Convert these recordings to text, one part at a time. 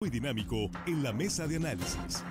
muy dinámico en la mesa de análisis.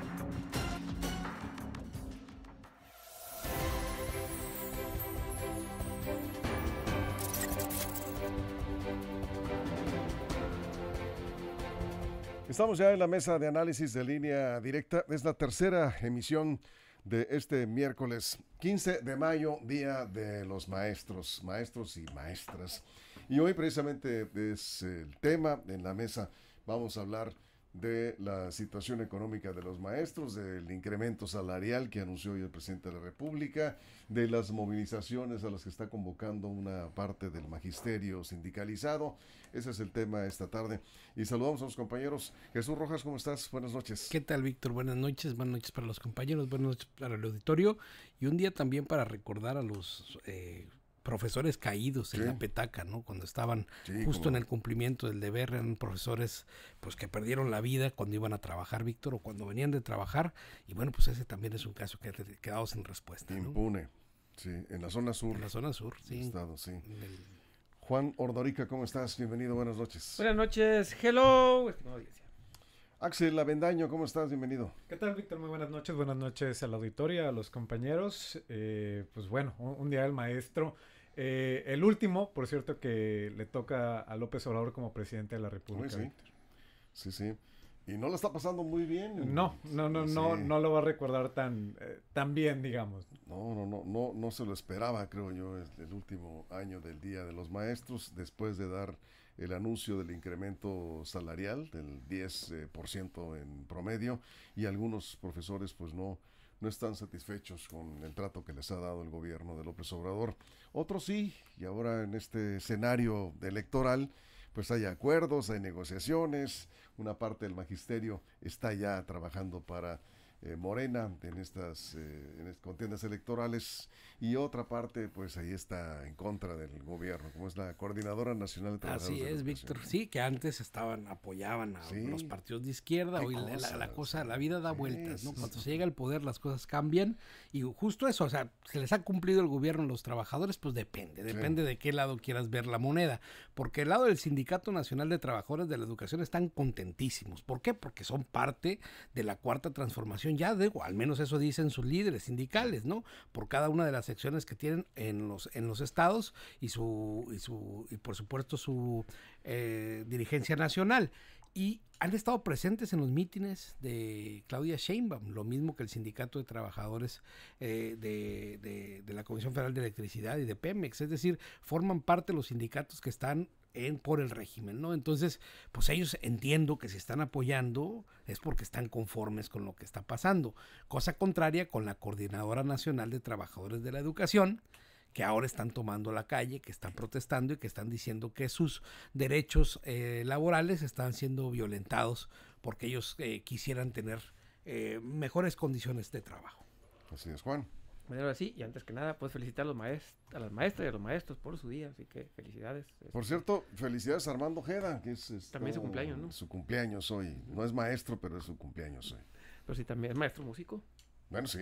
Estamos ya en la mesa de análisis de línea directa. Es la tercera emisión de este miércoles 15 de mayo, Día de los Maestros, Maestros y Maestras. Y hoy precisamente es el tema en la mesa. Vamos a hablar de la situación económica de los maestros, del incremento salarial que anunció hoy el presidente de la República, de las movilizaciones a las que está convocando una parte del magisterio sindicalizado. Ese es el tema esta tarde. Y saludamos a los compañeros. Jesús Rojas, ¿cómo estás? Buenas noches. ¿Qué tal, Víctor? Buenas noches. Buenas noches para los compañeros, buenas noches para el auditorio y un día también para recordar a los eh, profesores caídos en la petaca, ¿no? Cuando estaban justo en el cumplimiento del deber, eran profesores pues que perdieron la vida cuando iban a trabajar, Víctor, o cuando venían de trabajar. Y bueno, pues ese también es un caso que ha quedado sin respuesta. ¿no? Impune, sí, en la zona sur. En la zona sur, sí. Juan Ordorica, ¿cómo estás? Bienvenido, buenas noches. Buenas noches, hello, Axel Avendaño, ¿cómo estás? Bienvenido. ¿Qué tal, Víctor? Muy buenas noches. Buenas noches a la auditoria, a los compañeros. Eh, pues bueno, un, día del maestro. Eh, el último, por cierto, que le toca a López Obrador como presidente de la República. sí. sí, Y no lo está pasando muy bien. No, no, no, no, lo va a recordar eh, tan, bien, digamos. No, no, no, no, no se lo esperaba, creo yo, el último año del Día de los Maestros, después de dar el anuncio del incremento salarial del 10% eh, en promedio, y algunos profesores pues no, no están satisfechos con el trato que les ha dado el gobierno de López Obrador. Otros sí, y ahora en este escenario electoral, pues hay acuerdos, hay negociaciones, una parte del magisterio está ya trabajando para eh, Morena en estas, eh, contiendas electorales y otra parte pues ahí está en contra del gobierno como es la coordinadora nacional de trabajadores así es Víctor sí que antes estaban apoyaban a los partidos de izquierda hoy la, cosa la vida da vueltas no cuando se llega al poder las cosas cambian y justo eso o sea se les ha cumplido el gobierno los trabajadores pues depende depende de qué lado quieras ver la moneda porque el lado del sindicato nacional de trabajadores de la educación están contentísimos por qué porque son parte de la cuarta transformación ya ya, o al menos eso dicen sus líderes sindicales, ¿no? Por cada una de las secciones que tienen en los, en los estados y su, y su, y por supuesto su eh, dirigencia nacional. Y han estado presentes en los mítines de Claudia Sheinbaum, lo mismo que el Sindicato de Trabajadores eh, de, de, la Comisión Federal de Electricidad y de Pemex. Es decir, forman parte de los sindicatos que están por el régimen, ¿no? Entonces, pues ellos entiendo que si están apoyando es porque están conformes con lo que está pasando. Cosa contraria con la Coordinadora Nacional de Trabajadores de la Educación, que ahora están tomando la calle, que están protestando y que están diciendo que sus derechos eh, laborales están siendo violentados porque ellos eh, quisieran tener eh, mejores condiciones de trabajo. Así es, Juan. Manera así, y antes que nada, pues felicitar a, los a las maestras y a los maestros por su día, así que felicidades. Este. Por cierto, felicidades Armando Jeda, que es... Este, también su cumpleaños, ¿no? Su cumpleaños hoy. No es maestro, pero es su cumpleaños hoy. Pero sí, también es maestro músico. Bueno, sí.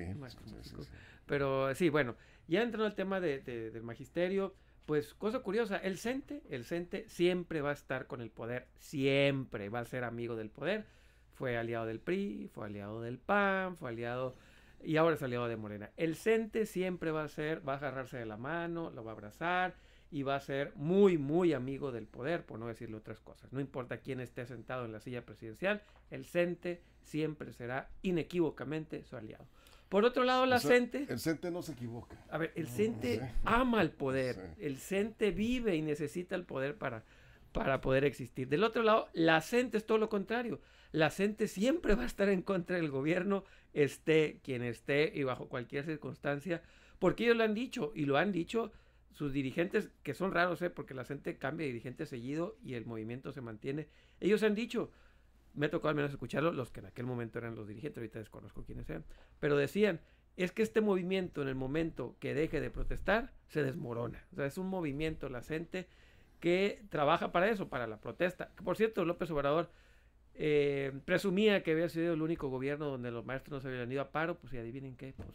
Pero sí, bueno, ya entrando al tema del magisterio, pues cosa curiosa, el CENTE, el CENTE siempre va a estar con el poder, siempre va a ser amigo del poder. Fue aliado del PRI, fue aliado del PAN, fue aliado y ahora es aliado de Morena. El CENTE siempre va a ser, va a agarrarse de la mano, lo va a abrazar y va a ser muy, muy amigo del poder, por no decirle otras cosas. No importa quién esté sentado en la silla presidencial, el CENTE siempre será inequívocamente su aliado. Por otro lado, la CENTE... El CENTE no se equivoca. A ver, el CENTE ama el poder, el CENTE vive y necesita el poder para para poder existir. Del otro lado, la gente es todo lo contrario. La gente siempre va a estar en contra del gobierno, esté quien esté y bajo cualquier circunstancia, porque ellos lo han dicho y lo han dicho sus dirigentes, que son raros, ¿eh? porque la gente cambia de dirigente seguido y el movimiento se mantiene. Ellos han dicho, me tocó al menos escucharlos, los que en aquel momento eran los dirigentes, ahorita desconozco quiénes eran, pero decían, es que este movimiento en el momento que deje de protestar, se desmorona. O sea, es un movimiento, la gente que trabaja para eso, para la protesta. Por cierto, López Obrador eh, presumía que había sido el único gobierno donde los maestros no se habían ido a paro, pues si adivinen qué, pues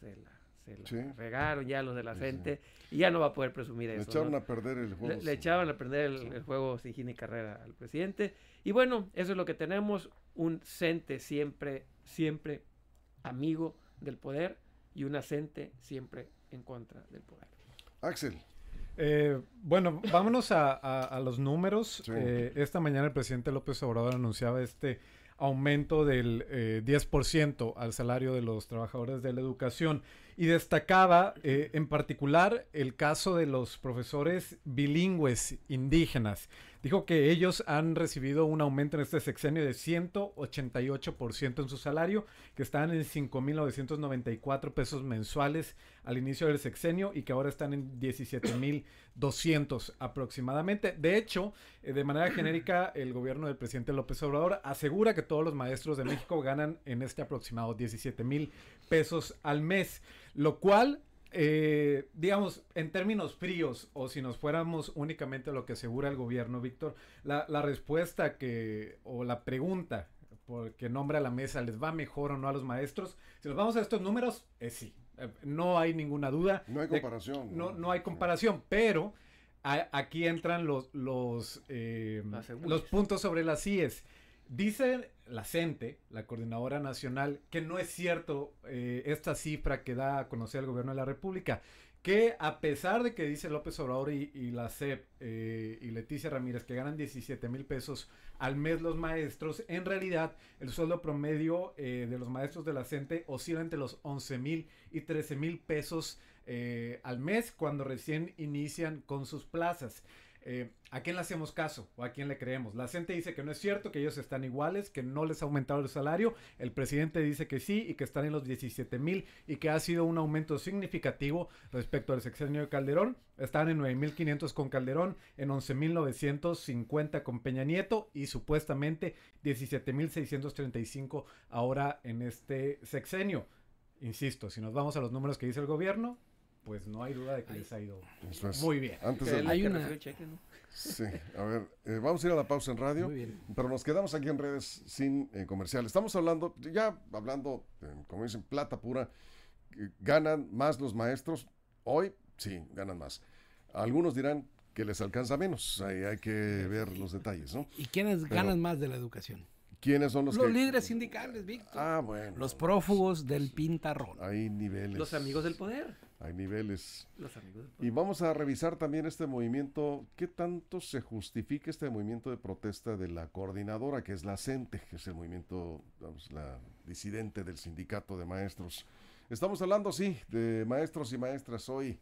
se la, regaron ya los de la gente y ya no va a poder presumir eso. a perder el juego, le, echaban a perder el, juego sin y Carrera al presidente. Y bueno, eso es lo que tenemos, un CENTE siempre, siempre amigo del poder y un acente siempre en contra del poder. Axel. Eh, bueno, vámonos a, los números. Eh, esta mañana el presidente López Obrador anunciaba este aumento del 10% eh, al salario de los trabajadores de la educación y destacaba eh, en particular el caso de los profesores bilingües indígenas. Dijo que ellos han recibido un aumento en este sexenio de 188% en su salario, que estaban en 5.994 pesos mensuales al inicio del sexenio y que ahora están en 17.200 aproximadamente. De hecho, eh, de manera genérica, el gobierno del presidente López Obrador asegura que todos los maestros de México ganan en este aproximado 17,000 pesos al mes. Lo cual, eh, digamos, en términos fríos, o si nos fuéramos únicamente a lo que asegura el gobierno, Víctor, la, la respuesta que, o la pregunta porque nombra la mesa, les va mejor o no a los maestros. Si nos vamos a estos números, es eh, sí, eh, no hay ninguna duda. No hay comparación. no, no hay comparación, pero aquí entran los, los, los puntos sobre las CIES. Dice la CENTE, la Coordinadora Nacional, que no es cierto eh, esta cifra que da a conocer el gobierno de la República, que a pesar de que dice López Obrador y, la CEP eh, y Leticia Ramírez que ganan 17 mil pesos al mes los maestros, en realidad el sueldo promedio eh, de los maestros de la CENTE oscila entre los 11 mil y 13 mil pesos al mes cuando recién inician con sus plazas. Eh, ¿a quién le hacemos caso o a quién le creemos? La gente dice que no es cierto, que ellos están iguales, que no les ha aumentado el salario. El presidente dice que sí y que están en los 17.000 mil y que ha sido un aumento significativo respecto al sexenio de Calderón. Están en 9.500 con Calderón, en 11.950 con Peña Nieto y supuestamente 17.635 ahora en este sexenio. Insisto, si nos vamos a los números que dice el gobierno, pues no hay duda de que les ha ido muy bien. Antes de... Sí, a ver, eh, vamos a ir a la pausa en radio, pero nos quedamos aquí en redes sin eh, comercial. Estamos hablando, ya hablando, eh, como dicen, plata pura, ganan más los maestros. Hoy, sí, ganan más. Algunos dirán que les alcanza menos, ahí hay que ver los detalles, ¿no? ¿Y quiénes ganan más de la educación? ¿Quiénes son los Los líderes sindicales, Víctor. Ah, bueno. Los prófugos del pintarrón. Hay niveles. Los amigos del poder. Hay niveles. Pues. y vamos a revisar también este movimiento. ¿Qué tanto se justifica este movimiento de protesta de la coordinadora, que es la CENTE, que es el movimiento, la disidente del sindicato de maestros? Estamos hablando, sí, de maestros y maestras hoy,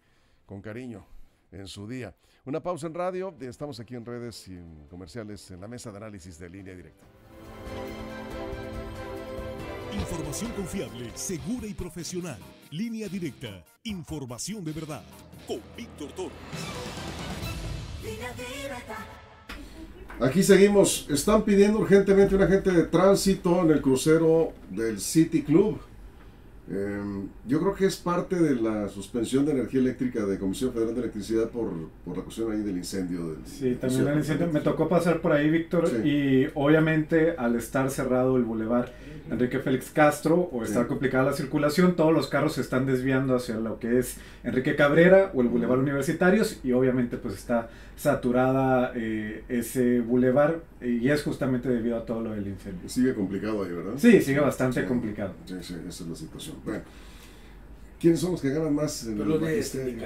con cariño, en su día. Una pausa en radio, estamos aquí en redes y comerciales, en la mesa de análisis de línea directa. Información confiable, segura y profesional. Línea directa. Información de verdad. Con Víctor Torres. Aquí seguimos. Están pidiendo urgentemente un agente de tránsito en el crucero del City Club. Em, yo creo que es parte de la suspensión de energía eléctrica de Comisión Federal de Electricidad por, por la cuestión ahí del incendio. Del, sí, también el incendio. Me tocó pasar por ahí, Víctor, y obviamente al estar cerrado el bulevar Enrique Félix Castro o estar complicada la circulación, todos los carros se están desviando hacia lo que es Enrique Cabrera o el bulevar Universitarios y obviamente pues está saturada eh, ese bulevar y es justamente debido a todo lo del incendio. Sigue complicado ahí, ¿verdad? Sí, sigue bastante complicado. Sí, sí, esa es la situación. Bueno, ¿quiénes son los que ganan más en Pero el magisterio?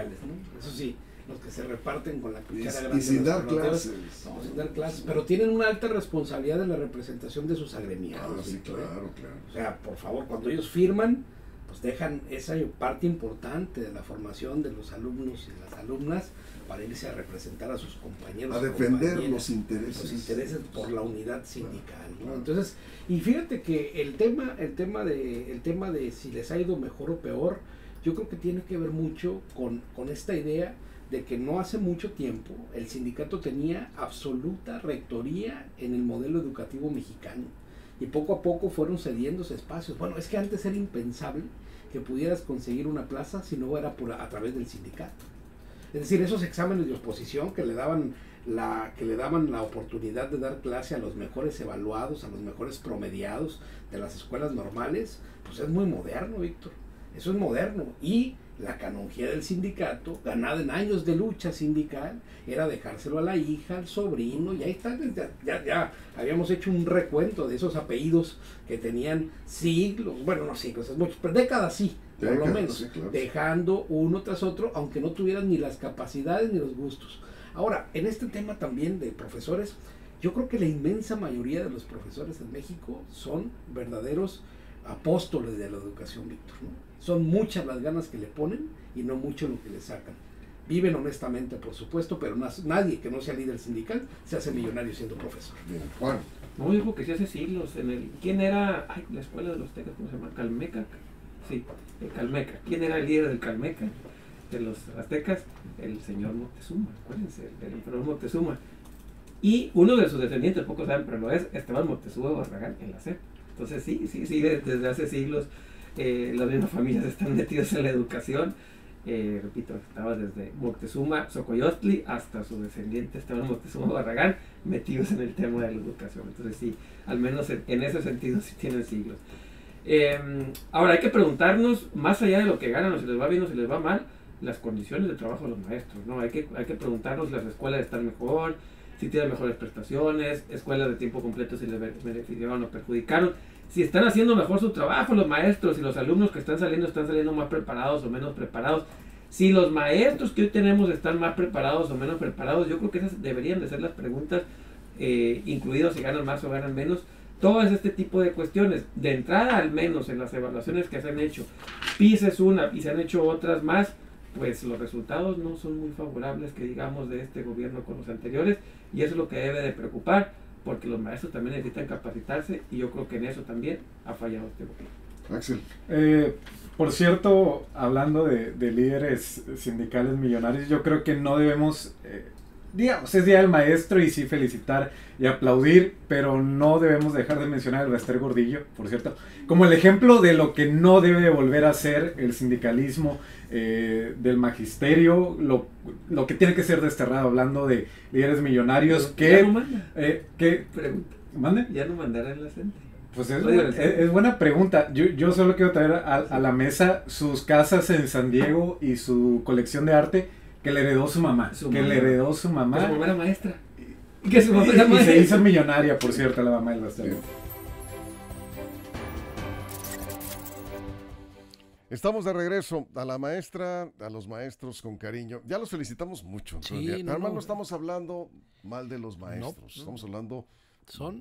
Eso sí, los que se reparten con la cuchara Y sin dar clases. No, dar clases, pero tienen una alta responsabilidad De la representación de sus agremiados. Ah, ¿eh? claro, claro, O sea, por favor, cuando ellos firman, pues dejan esa parte importante de la formación de los alumnos y las alumnas para irse a representar a sus compañeros. A defender los intereses. Los intereses por la unidad sindical. Entonces, y fíjate que el tema, el tema de, el tema de si les ha ido mejor o peor, yo creo que tiene que ver mucho con, esta idea de que no hace mucho tiempo el sindicato tenía absoluta rectoría en el modelo educativo mexicano y poco a poco fueron cediendo espacios. Bueno, es que antes era impensable que pudieras conseguir una plaza si no era por, a través del sindicato. Es decir, esos exámenes de oposición que le daban la, que le daban la oportunidad de dar clase a los mejores evaluados, a los mejores promediados de las escuelas normales, pues es muy moderno, Víctor. Eso es moderno. Y la canonjía del sindicato, ganada en años de lucha sindical, era dejárselo a la hija, al sobrino, y ahí está, ya, ya, ya habíamos hecho un recuento de esos apellidos que tenían siglos, bueno, no siglos, es mucho, pero décadas sí, por lo menos, dejando uno tras otro, aunque no tuvieran ni las capacidades ni los gustos. Ahora, en este tema también de profesores, yo creo que la inmensa mayoría de los profesores en México son verdaderos apóstoles de la educación, Víctor. Son muchas las ganas que le ponen y no mucho lo que le sacan. Viven honestamente, por supuesto, pero nadie que no sea líder sindical se hace millonario siendo profesor. Bien, No, que sí hace siglos. En el, ¿Quién era? Ay, la escuela de los tecas, ¿cómo se llama? Calmeca. Sí, el Calmeca. ¿Quién era el líder del Calmeca? De los aztecas, el señor Moctezuma, acuérdense, el emperador Moctezuma. Y uno de sus descendientes, pocos saben, pero lo es Esteban Moctezuma Barragán en la CEP. Entonces sí, sí, sí, desde hace siglos eh, las mismas familias están metidas en la educación. Eh, repito, estaba desde Moctezuma Sokoyotli, hasta su descendiente Esteban Moctezuma Barragán metidos en el tema de la educación. Entonces sí, al menos en ese sentido sí tienen siglos. Eh, ahora, hay que preguntarnos, más allá de lo que ganan, o si les va bien o si les va mal, las condiciones de trabajo de los maestros, ¿no? Hay que, hay que preguntarnos, las escuelas están mejor, si tienen mejores prestaciones, escuelas de tiempo completo si les beneficiaron o perjudicaron, si están haciendo mejor su trabajo los maestros, si los alumnos que están saliendo están saliendo más preparados o menos preparados, si los maestros que hoy tenemos están más preparados o menos preparados, yo creo que esas deberían de ser las preguntas, eh, incluidos si ganan más o ganan menos, todo este tipo de cuestiones. De entrada, al menos en las evaluaciones que se han hecho, PIS una y se han hecho otras más, pues los resultados no son muy favorables que digamos de este gobierno con los anteriores y eso es lo que debe de preocupar porque los maestros también necesitan capacitarse y yo creo que en eso también ha fallado este gobierno. Axel. Eh, por cierto, hablando de, líderes sindicales millonarios, yo creo que no debemos eh, es Día del Maestro y sí felicitar y aplaudir, pero no debemos dejar de mencionar el Bester Gordillo, por cierto, como el ejemplo de lo que no debe volver a ser el sindicalismo eh, del magisterio, lo, lo, que tiene que ser desterrado, hablando de líderes millonarios ¿qué? que... Ya no Eh, que ¿Mande? Ya no mandarán la gente. Pues es, buena pregunta. Yo, yo solo quiero traer a, a la mesa sus casas en San Diego y su colección de arte que le heredó su mamá. que le heredó su mamá. Que era maestra. Que y, se hizo millonaria, por cierto, la mamá del bastardo. Estamos de regreso a la maestra, a los maestros con cariño. Ya los felicitamos mucho. Sí, no, estamos hablando mal de los maestros, estamos hablando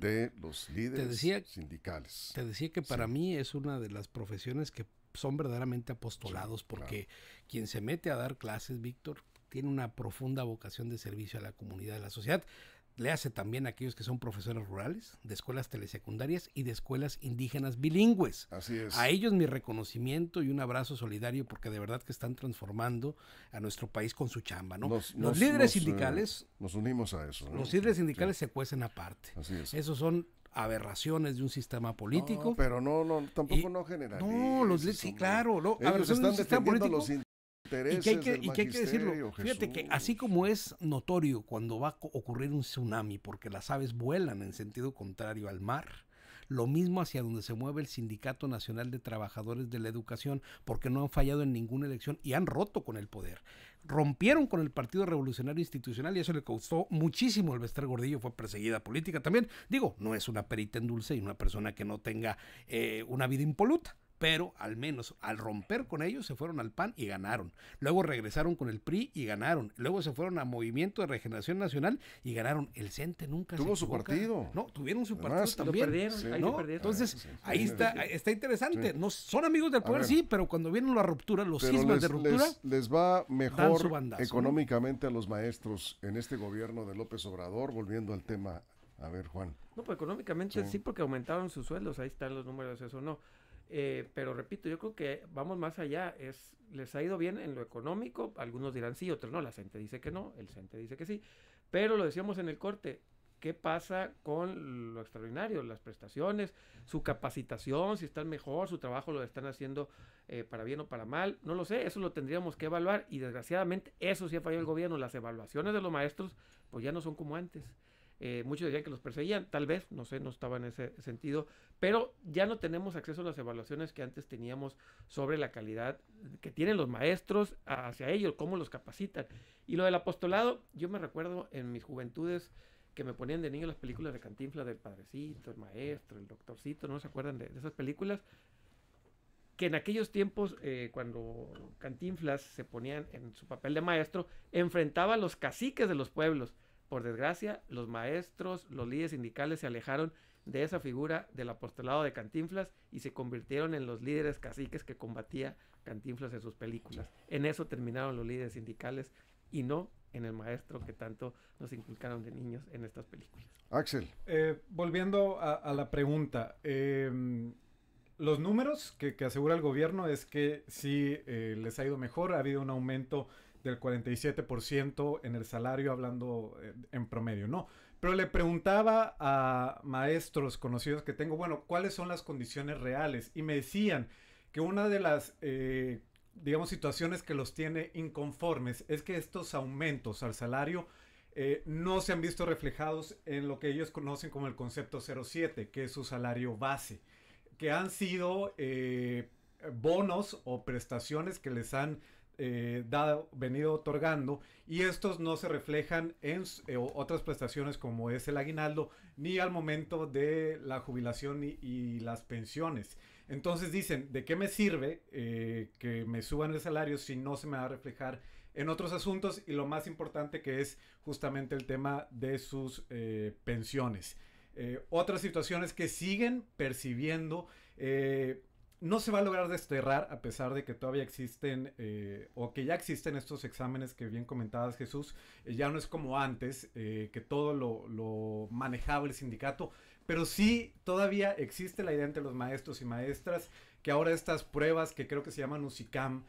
de los líderes sindicales. Te decía que para mí es una de las profesiones que son verdaderamente apostolados, porque quien se mete a dar clases, Víctor, tiene una profunda vocación de servicio a la comunidad, a la sociedad. Le hace también a aquellos que son profesores rurales, de escuelas telesecundarias y de escuelas indígenas bilingües. Así es. A ellos mi reconocimiento y un abrazo solidario porque de verdad que están transformando a nuestro país con su chamba, ¿no? los líderes eh, sindicales. nos unimos a eso. ¿no? Los líderes sindicales se cuecen aparte. Así es. Esos son aberraciones de un sistema político. pero no, tampoco no generan. No, los sí, claro. a ver, están los y que hay que, decirlo. Fíjate que así como es notorio cuando va a ocurrir un tsunami, porque las aves vuelan en sentido contrario al mar, lo mismo hacia donde se mueve el Sindicato Nacional de Trabajadores de la Educación, porque no han fallado en ninguna elección y han roto con el poder. Rompieron con el Partido Revolucionario Institucional y eso le costó muchísimo El Bester Gordillo, fue perseguida política también. Digo, no es una perita en dulce y una persona que no tenga eh, una vida impoluta pero al menos al romper con ellos se fueron al PAN y ganaron. Luego regresaron con el PRI y ganaron. Luego se fueron a Movimiento de Regeneración Nacional y ganaron. El CENTE nunca Tuvo su partido. No, tuvieron su partido también. ¿no? perdieron. Entonces, ahí está está interesante. No, son amigos del poder, sí, pero cuando vienen la ruptura, los de ruptura. Les, va mejor económicamente a los maestros en este gobierno de López Obrador, volviendo al tema a ver, Juan. No, pues económicamente sí. sí. porque aumentaron sus sueldos, ahí están los números, eso no. Eh, pero repito, yo creo que vamos más allá. Es, les ha ido bien en lo económico. Algunos dirán sí, otros no. La gente dice que no, el CENTE dice que sí. Pero lo decíamos en el corte. ¿Qué pasa con lo extraordinario? Las prestaciones, su capacitación, si están mejor, su trabajo lo están haciendo eh, para bien o para mal. No lo sé, eso lo tendríamos que evaluar. Y desgraciadamente, eso sí ha fallado el gobierno. Las evaluaciones de los maestros, pues ya no son como antes. Eh, muchos decían que los perseguían, tal vez, no sé, no estaba en ese sentido, pero ya no tenemos acceso a las evaluaciones que antes teníamos sobre la calidad que tienen los maestros hacia ellos, cómo los capacitan. Y lo del apostolado, yo me recuerdo en mis juventudes que me ponían de niño las películas de Cantinflas del Padrecito, el Maestro, el Doctorcito, ¿no se acuerdan de, esas películas? que en aquellos tiempos, eh, cuando Cantinflas se ponían en su papel de maestro, enfrentaba a los caciques de los pueblos. Por desgracia, los maestros, los líderes sindicales se alejaron de esa figura del apostolado de Cantinflas y se convirtieron en los líderes caciques que combatía Cantinflas en sus películas. En eso terminaron los líderes sindicales y no en el maestro que tanto nos inculcaron de niños en estas películas. Axel. Eh, volviendo a, la pregunta, eh, los números que, asegura el gobierno es que sí eh, les ha ido mejor, ha habido un aumento del 47% en el salario, hablando eh, en promedio, ¿no? Pero le preguntaba a maestros conocidos que tengo, bueno, ¿cuáles son las condiciones reales? Y me decían que una de las, eh, digamos, situaciones que los tiene inconformes es que estos aumentos al salario eh, no se han visto reflejados en lo que ellos conocen como el concepto 07, que es su salario base, que han sido bonos o prestaciones que les han eh, dado, venido otorgando y estos no se reflejan en eh, otras prestaciones como es el aguinaldo ni al momento de la jubilación y, las pensiones. Entonces dicen, ¿de qué me sirve eh, que me suban el salario si no se me va a reflejar en otros asuntos? Y lo más importante que es justamente el tema de sus pensiones. otras situaciones que siguen percibiendo no se va a lograr desterrar a pesar de que todavía existen eh, o que ya existen estos exámenes que bien comentabas Jesús, eh, ya no es como antes, eh, que todo lo, lo, manejaba el sindicato, pero sí todavía existe la idea entre los maestros y maestras que ahora estas pruebas que creo que se llaman UCICAM,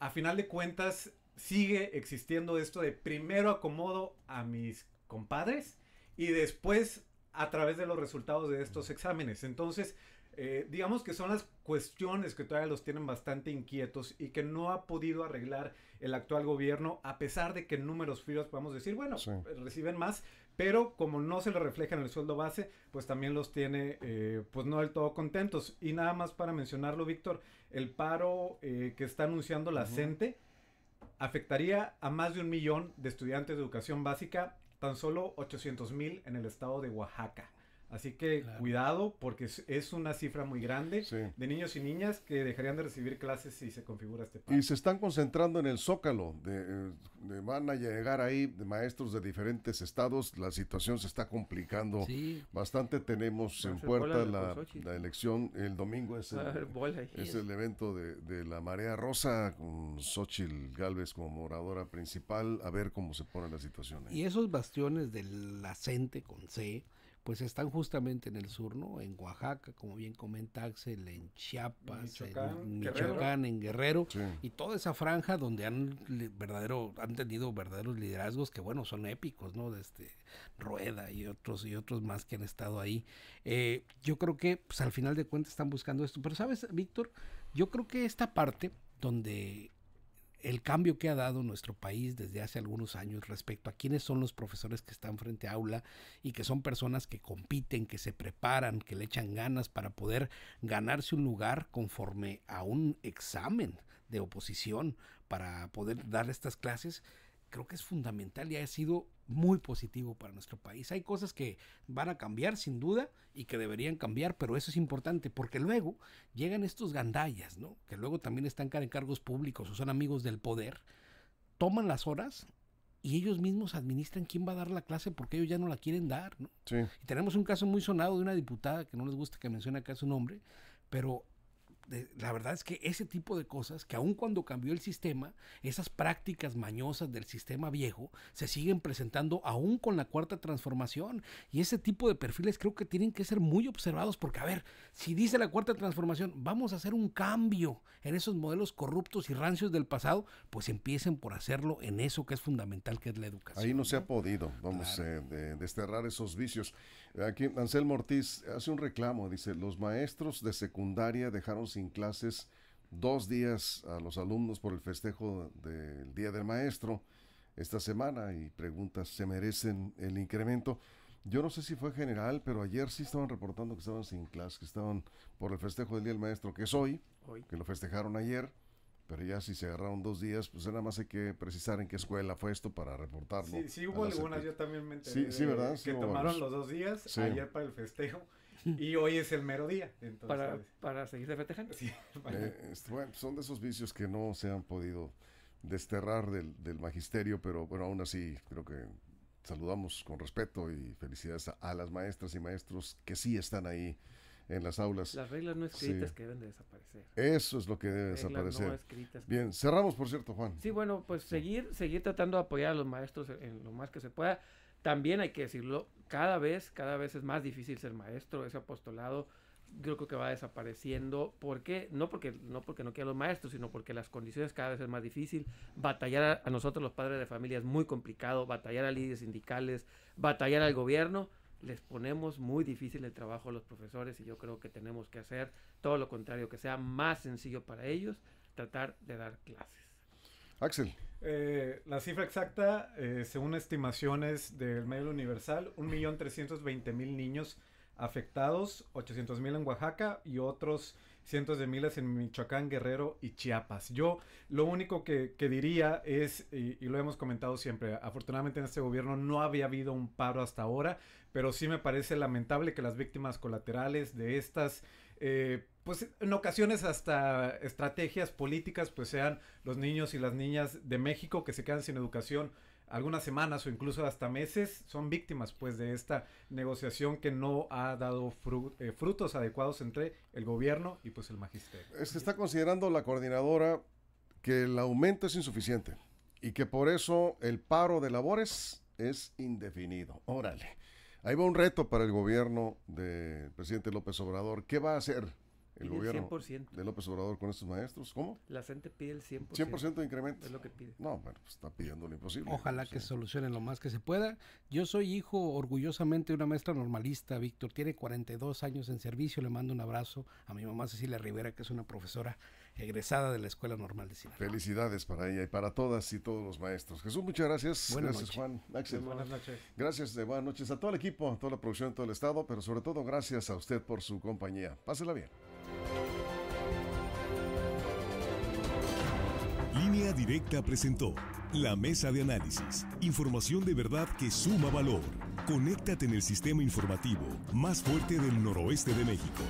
a final de cuentas sigue existiendo esto de primero acomodo a mis compadres y después a través de los resultados de estos exámenes. Entonces, eh, digamos que son las cuestiones que todavía los tienen bastante inquietos y que no ha podido arreglar el actual gobierno, a pesar de que en números fríos podemos decir, bueno, reciben más, pero como no se le refleja en el sueldo base, pues también los tiene eh, pues no del todo contentos. Y nada más para mencionarlo, Víctor, el paro eh, que está anunciando la CENTE afectaría a más de un millón de estudiantes de educación básica, tan solo 800 mil en el estado de Oaxaca. Así que cuidado porque es una cifra muy grande de niños y niñas que dejarían de recibir clases si se configura este plan. Y se están concentrando en el zócalo, de, eh, van a llegar ahí maestros de diferentes estados, la situación se está complicando bastante, tenemos en puerta la, elección, el domingo es el, evento de, la Marea Rosa con Xochitl Galvez como moradora principal, a ver cómo se pone la situación. Y esos bastiones del la CENTE con C pues están justamente en el sur, ¿no? En Oaxaca, como bien comenta Axel, en Chiapas, en Michoacán, en Guerrero, y toda esa franja donde han verdadero, han tenido verdaderos liderazgos que bueno, son épicos, ¿no? este Rueda y otros y otros más que han estado ahí. Eh, yo creo que pues, al final de cuentas están buscando esto. Pero sabes, Víctor, yo creo que esta parte donde el cambio que ha dado nuestro país desde hace algunos años respecto a quiénes son los profesores que están frente a aula y que son personas que compiten, que se preparan, que le echan ganas para poder ganarse un lugar conforme a un examen de oposición para poder dar estas clases, creo que es fundamental y ha sido muy positivo para nuestro país. Hay cosas que van a cambiar sin duda y que deberían cambiar, pero eso es importante porque luego llegan estos gandallas, ¿no? Que luego también están en cargos públicos o son amigos del poder, toman las horas y ellos mismos administran quién va a dar la clase porque ellos ya no la quieren dar, ¿no? Y tenemos un caso muy sonado de una diputada que no les gusta que mencione acá su nombre, pero la verdad es que ese tipo de cosas, que aun cuando cambió el sistema, esas prácticas mañosas del sistema viejo se siguen presentando aún con la cuarta transformación. Y ese tipo de perfiles creo que tienen que ser muy observados porque, a ver, si dice la cuarta transformación, vamos a hacer un cambio en esos modelos corruptos y rancios del pasado, pues empiecen por hacerlo en eso que es fundamental, que es la educación. Ahí no, se ha podido, vamos, eh, desterrar esos vicios. Aquí Anselmo Mortiz hace un reclamo, dice, los maestros de secundaria dejaron sin clases dos días a los alumnos por el festejo del Día del Maestro esta semana y preguntas, ¿se merecen el incremento? Yo no sé si fue general, pero ayer sí estaban reportando que estaban sin clases, que estaban por el festejo del Día del Maestro, que es hoy, hoy. que lo festejaron ayer pero ya si se agarraron dos días, pues nada más hay que precisar en qué escuela fue esto para reportarlo. Sí, sí hubo algunas, yo también me enteré. Sí, sí ¿verdad? que tomaron los dos días, ayer para el festejo y hoy es el mero día. Para, para de festejando. Eh, este, son de esos vicios que no se han podido desterrar del, del magisterio, pero bueno, aún así creo que saludamos con respeto y felicidades a las maestras y maestros que sí están ahí en las aulas. Las reglas no escritas que deben de desaparecer. Eso es lo que debe reglas desaparecer. No escritas. Bien, cerramos por cierto, Juan. Sí, bueno, pues seguir, seguir tratando de apoyar a los maestros en lo más que se pueda. También hay que decirlo, cada vez, cada vez es más difícil ser maestro, ese apostolado yo creo que va desapareciendo. ¿Por qué? No porque no, porque no quieran los maestros, sino porque las condiciones cada vez es más difícil. Batallar a nosotros los padres de familia es muy complicado, batallar a líderes sindicales, batallar al gobierno les ponemos muy difícil el trabajo a los profesores y yo creo que tenemos que hacer todo lo contrario, que sea más sencillo para ellos tratar de dar clases. Axel. Eh, la cifra exacta, eh, según estimaciones del medio universal, 1.320.000 niños afectados, 800.000 en Oaxaca y otros cientos de miles en Michoacán, Guerrero y Chiapas. Yo lo único que, diría es, y, lo hemos comentado siempre, afortunadamente en este gobierno no había habido un paro hasta ahora, pero sí me parece lamentable que las víctimas colaterales de estas... Eh, pues en ocasiones hasta estrategias políticas, pues sean los niños y las niñas de México que se quedan sin educación algunas semanas o incluso hasta meses son víctimas pues de esta negociación que no ha dado eh, frutos adecuados entre el gobierno y pues el magisterio. Se está considerando la coordinadora que el aumento es insuficiente y que por eso el paro de labores es indefinido. Órale. Ahí va un reto para el gobierno del presidente López Obrador. ¿Qué va a hacer? el gobierno de López Obrador con estos maestros. ¿Cómo? La gente pide el 100%. 100% de incremento. Es lo que pide. No, bueno, pues está pidiendo lo imposible. Ojalá que solucionen lo más que se pueda. Yo soy hijo orgullosamente de una maestra normalista, Víctor. Tiene 42 años en servicio. Le mando un abrazo a mi mamá Cecilia Rivera, que es una profesora egresada de la Escuela Normal de Cine. Felicidades para ella y para todas y todos los maestros. Jesús, muchas gracias. Buenas gracias, Juan. Buenas noches. Gracias, de eh, buenas noches a todo el equipo, a toda la producción, a todo el Estado, pero sobre todo gracias a usted por su compañía. Pásela bien. Línea Directa presentó la mesa de análisis. Información de verdad que suma valor. Conéctate en el sistema informativo más fuerte del noroeste de México.